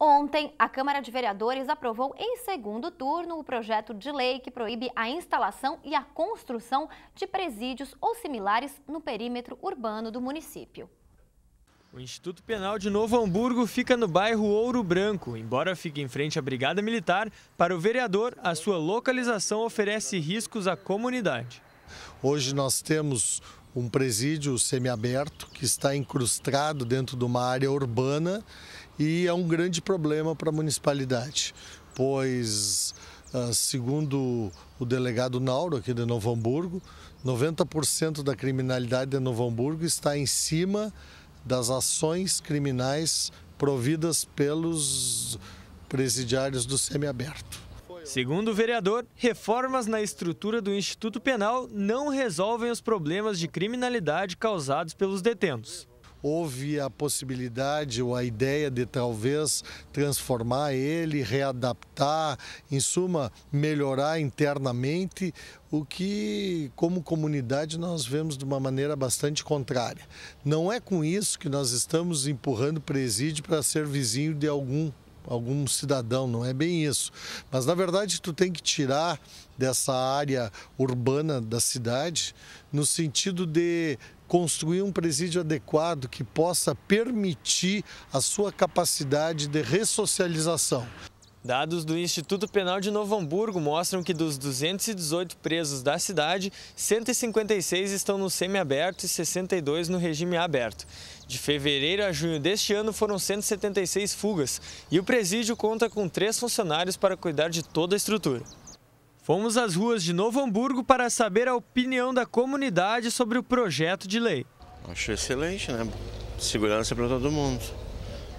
Ontem, a Câmara de Vereadores aprovou em segundo turno o projeto de lei que proíbe a instalação e a construção de presídios ou similares no perímetro urbano do município. O Instituto Penal de Novo Hamburgo fica no bairro Ouro Branco. Embora fique em frente à Brigada Militar, para o vereador, a sua localização oferece riscos à comunidade. Hoje nós temos um presídio semiaberto que está incrustado dentro de uma área urbana e é um grande problema para a municipalidade, pois, ah, segundo o delegado Nauro aqui de Novo Hamburgo, 90% da criminalidade de Novo Hamburgo está em cima das ações criminais providas pelos presidiários do semiaberto. Segundo o vereador, reformas na estrutura do Instituto Penal não resolvem os problemas de criminalidade causados pelos detentos houve a possibilidade ou a ideia de talvez transformar ele, readaptar, em suma, melhorar internamente, o que, como comunidade, nós vemos de uma maneira bastante contrária. Não é com isso que nós estamos empurrando o presídio para ser vizinho de algum algum cidadão, não é bem isso. Mas na verdade tu tem que tirar dessa área urbana da cidade no sentido de construir um presídio adequado que possa permitir a sua capacidade de ressocialização. Dados do Instituto Penal de Novo Hamburgo mostram que dos 218 presos da cidade, 156 estão no semiaberto e 62 no regime aberto. De fevereiro a junho deste ano foram 176 fugas e o presídio conta com três funcionários para cuidar de toda a estrutura. Fomos às ruas de Novo Hamburgo para saber a opinião da comunidade sobre o projeto de lei. Acho excelente, né? Segurança para todo mundo.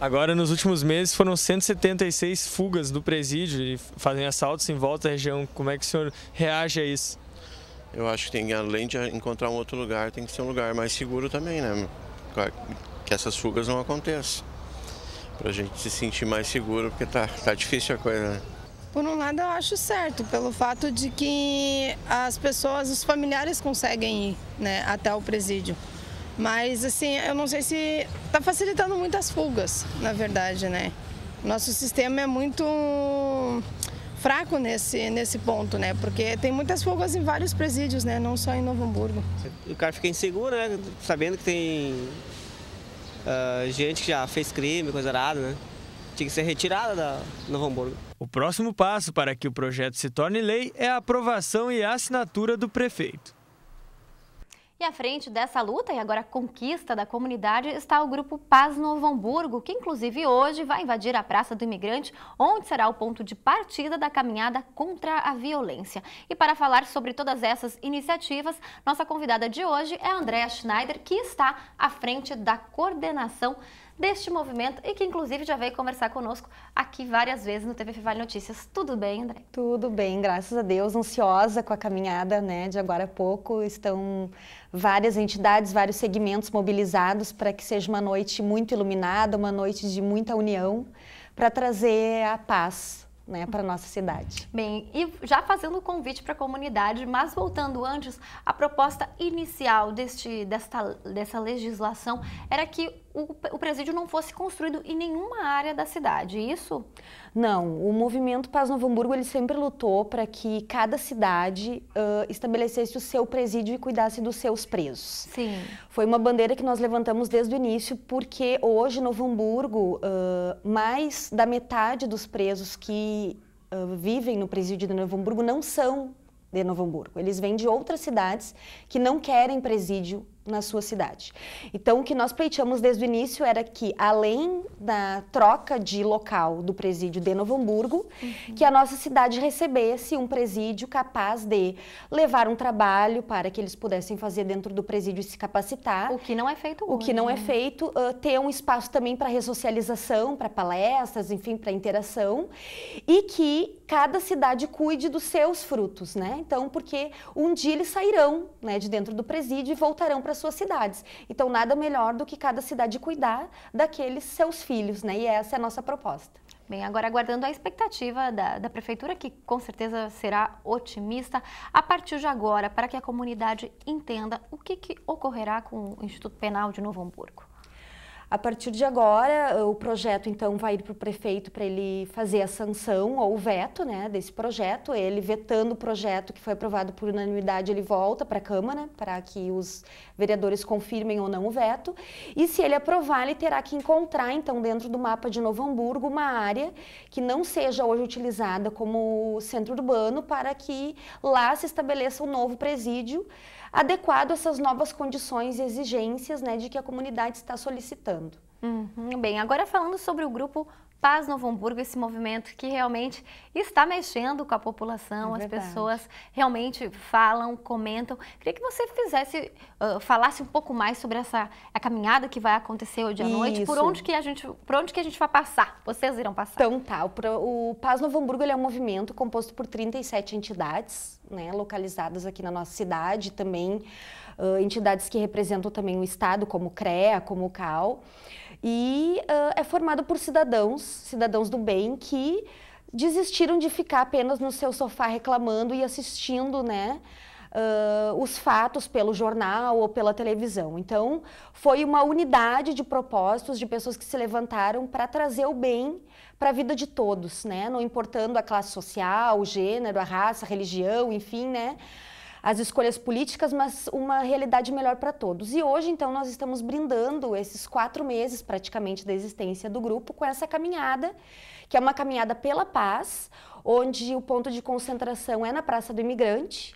Agora, nos últimos meses, foram 176 fugas do presídio e fazem assaltos em volta da região. Como é que o senhor reage a isso? Eu acho que tem, além de encontrar um outro lugar, tem que ser um lugar mais seguro também, né? Que essas fugas não aconteçam. Pra gente se sentir mais seguro, porque tá, tá difícil a coisa, né? Por um lado, eu acho certo, pelo fato de que as pessoas, os familiares conseguem ir né, até o presídio. Mas assim, eu não sei se está facilitando muitas fugas, na verdade, né? Nosso sistema é muito fraco nesse, nesse ponto, né? Porque tem muitas fugas em vários presídios, né? Não só em Novo Hamburgo. O cara fica inseguro, né? Sabendo que tem uh, gente que já fez crime, coisa errada, né? Tinha que ser retirada da Novo Hamburgo. O próximo passo para que o projeto se torne lei é a aprovação e a assinatura do prefeito. E à frente dessa luta e agora conquista da comunidade está o grupo Paz Novo Hamburgo, que inclusive hoje vai invadir a Praça do Imigrante, onde será o ponto de partida da caminhada contra a violência. E para falar sobre todas essas iniciativas, nossa convidada de hoje é Andréa Schneider, que está à frente da coordenação deste movimento e que inclusive já veio conversar conosco aqui várias vezes no TV Vale Notícias. Tudo bem, André? Tudo bem, graças a Deus, ansiosa com a caminhada, né, de agora a pouco. Estão várias entidades, vários segmentos mobilizados para que seja uma noite muito iluminada, uma noite de muita união para trazer a paz né, para nossa cidade. Bem, e já fazendo o convite para a comunidade, mas voltando antes, a proposta inicial deste, desta, dessa legislação era que o, o presídio não fosse construído em nenhuma área da cidade, isso? Não, o movimento Paz Novo Hamburgo ele sempre lutou para que cada cidade uh, estabelecesse o seu presídio e cuidasse dos seus presos. Sim. Foi uma bandeira que nós levantamos desde o início, porque hoje Novo Hamburgo, uh, mais da metade dos presos que uh, vivem no presídio de Novo Hamburgo não são de Novo Hamburgo. Eles vêm de outras cidades que não querem presídio na sua cidade. Então, o que nós pleiteamos desde o início era que, além da troca de local do presídio de Novo Hamburgo, uhum. que a nossa cidade recebesse um presídio capaz de levar um trabalho para que eles pudessem fazer dentro do presídio e se capacitar. O que não é feito hoje. O que não é né? feito, uh, ter um espaço também para ressocialização, para palestras, enfim, para interação, e que cada cidade cuide dos seus frutos, né? Então, porque um dia eles sairão né, de dentro do presídio e voltarão para suas cidades. Então, nada melhor do que cada cidade cuidar daqueles seus filhos, né? E essa é a nossa proposta. Bem, agora aguardando a expectativa da, da, prefeitura, que com certeza será otimista, a partir de agora, para que a comunidade entenda o que, que ocorrerá com o Instituto Penal de Novo Hamburgo. A partir de agora, o projeto então vai ir para o prefeito para ele fazer a sanção ou o veto né, desse projeto. Ele vetando o projeto que foi aprovado por unanimidade, ele volta para a Câmara né, para que os vereadores confirmem ou não o veto. E se ele aprovar, ele terá que encontrar então dentro do mapa de Novo Hamburgo uma área que não seja hoje utilizada como centro urbano para que lá se estabeleça um novo presídio adequado a essas novas condições e exigências né, de que a comunidade está solicitando. Uhum, bem, agora falando sobre o grupo Paz Novo Hamburgo, esse movimento que realmente está mexendo com a população, é as pessoas realmente falam, comentam. Queria que você fizesse, uh, falasse um pouco mais sobre essa a caminhada que vai acontecer hoje à Isso. noite, por onde que a gente, por onde que a gente vai passar? Vocês irão passar? Então tá, o, o Paz Novo Hamburgo é um movimento composto por 37 entidades, né, localizadas aqui na nossa cidade, também uh, entidades que representam também o estado, como o CREA, como o CAL. E uh, é formado por cidadãos, cidadãos do bem, que desistiram de ficar apenas no seu sofá reclamando e assistindo, né? Uh, os fatos pelo jornal ou pela televisão. Então, foi uma unidade de propósitos de pessoas que se levantaram para trazer o bem para a vida de todos, né? Não importando a classe social, o gênero, a raça, a religião, enfim, né? as escolhas políticas, mas uma realidade melhor para todos. E hoje, então, nós estamos brindando esses quatro meses praticamente da existência do grupo com essa caminhada, que é uma caminhada pela paz, onde o ponto de concentração é na Praça do Imigrante,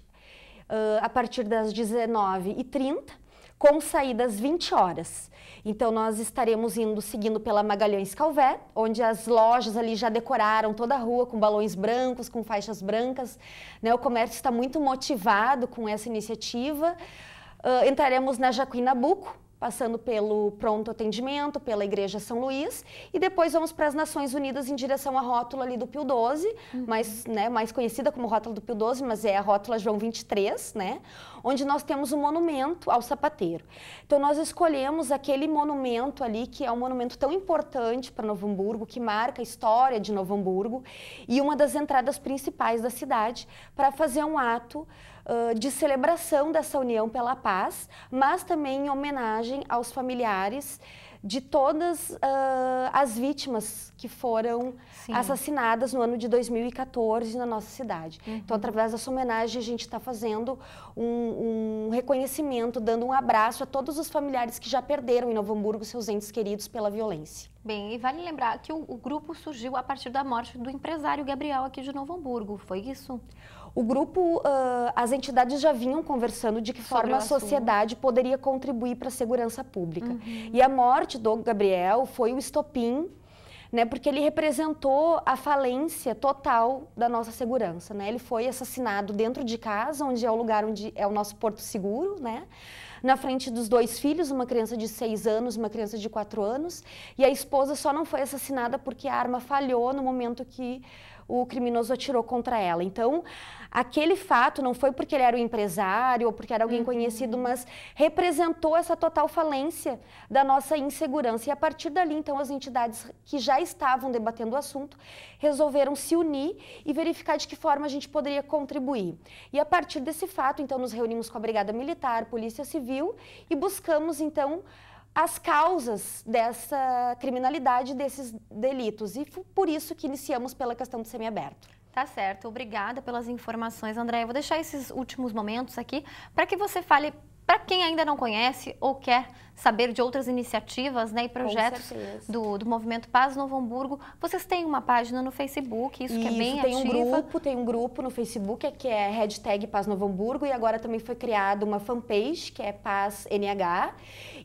uh, a partir das 19h30 com saída às 20 horas. Então nós estaremos indo seguindo pela Magalhães Calvé, onde as lojas ali já decoraram toda a rua com balões brancos, com faixas brancas. Né? O comércio está muito motivado com essa iniciativa. Uh, entraremos na Jacuí Nabuco, passando pelo pronto atendimento, pela Igreja São Luís, e depois vamos para as Nações Unidas em direção à rótula ali do Pio XII, uhum. mais, né, mais conhecida como rótula do Pio XII, mas é a rótula João 23, né, onde nós temos um monumento ao sapateiro. Então nós escolhemos aquele monumento ali que é um monumento tão importante para Novo Hamburgo, que marca a história de Novo Hamburgo e uma das entradas principais da cidade para fazer um ato de celebração dessa união pela paz, mas também em homenagem aos familiares de todas uh, as vítimas que foram Sim. assassinadas no ano de 2014 na nossa cidade. Uhum. Então, através dessa homenagem, a gente está fazendo um, um, reconhecimento, dando um abraço a todos os familiares que já perderam em Novo Hamburgo seus entes queridos pela violência. Bem, e vale lembrar que o, o grupo surgiu a partir da morte do empresário Gabriel aqui de Novo Hamburgo, foi isso? O grupo, uh, as entidades já vinham conversando de que Sobre forma a sociedade poderia contribuir para a segurança pública. Uhum. E a morte do Gabriel foi o estopim né, porque ele representou a falência total da nossa segurança, né? Ele foi assassinado dentro de casa, onde é o lugar onde é o nosso porto seguro, né? na frente dos dois filhos, uma criança de seis anos, uma criança de quatro anos, e a esposa só não foi assassinada porque a arma falhou no momento que o criminoso atirou contra ela. Então, aquele fato não foi porque ele era um empresário ou porque era alguém uhum. conhecido, mas representou essa total falência da nossa insegurança. E a partir dali, então, as entidades que já estavam debatendo o assunto resolveram se unir e verificar de que forma a gente poderia contribuir. E a partir desse fato, então, nos reunimos com a Brigada Militar, Polícia Civil, civil e buscamos então as causas dessa criminalidade, desses delitos. E por isso que iniciamos pela questão do semiaberto. Tá certo. Obrigada pelas informações, André. Eu vou deixar esses últimos momentos aqui para que você fale para quem ainda não conhece ou quer saber de outras iniciativas né, e projetos do, do Movimento Paz Novo Hamburgo, vocês têm uma página no Facebook, isso, isso que é bem tem ativa. Um grupo, tem um grupo no Facebook que é hashtag Paz Novo Hamburgo e agora também foi criada uma fanpage que é Paz NH.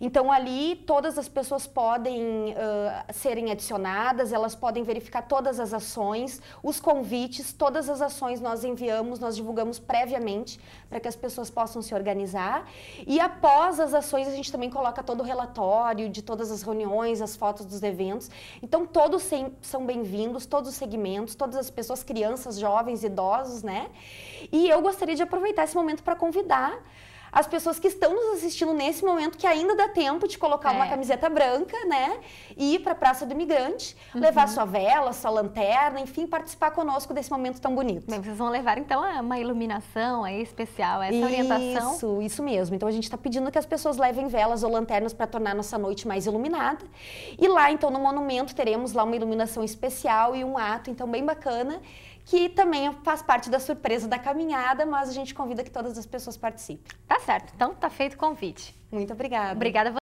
Então ali todas as pessoas podem uh, serem adicionadas, elas podem verificar todas as ações, os convites, todas as ações nós enviamos, nós divulgamos previamente para que as pessoas possam se organizar. E após as ações, a gente também coloca todo o relatório de todas as reuniões, as fotos dos eventos. Então, todos são bem-vindos, todos os segmentos, todas as pessoas, crianças, jovens, idosos, né? E eu gostaria de aproveitar esse momento para convidar as pessoas que estão nos assistindo nesse momento, que ainda dá tempo de colocar é. uma camiseta branca, né? E ir para a Praça do Imigrante, uhum. levar sua vela, sua lanterna, enfim, participar conosco desse momento tão bonito. Bem, vocês vão levar, então, uma iluminação aí especial, essa isso, orientação? Isso, isso mesmo. Então, a gente está pedindo que as pessoas levem velas ou lanternas para tornar nossa noite mais iluminada. E lá, então, no monumento, teremos lá uma iluminação especial e um ato, então, bem bacana, que também faz parte da surpresa da caminhada, mas a gente convida que todas as pessoas participem. Tá certo, então tá feito o convite. Muito obrigada. Obrigada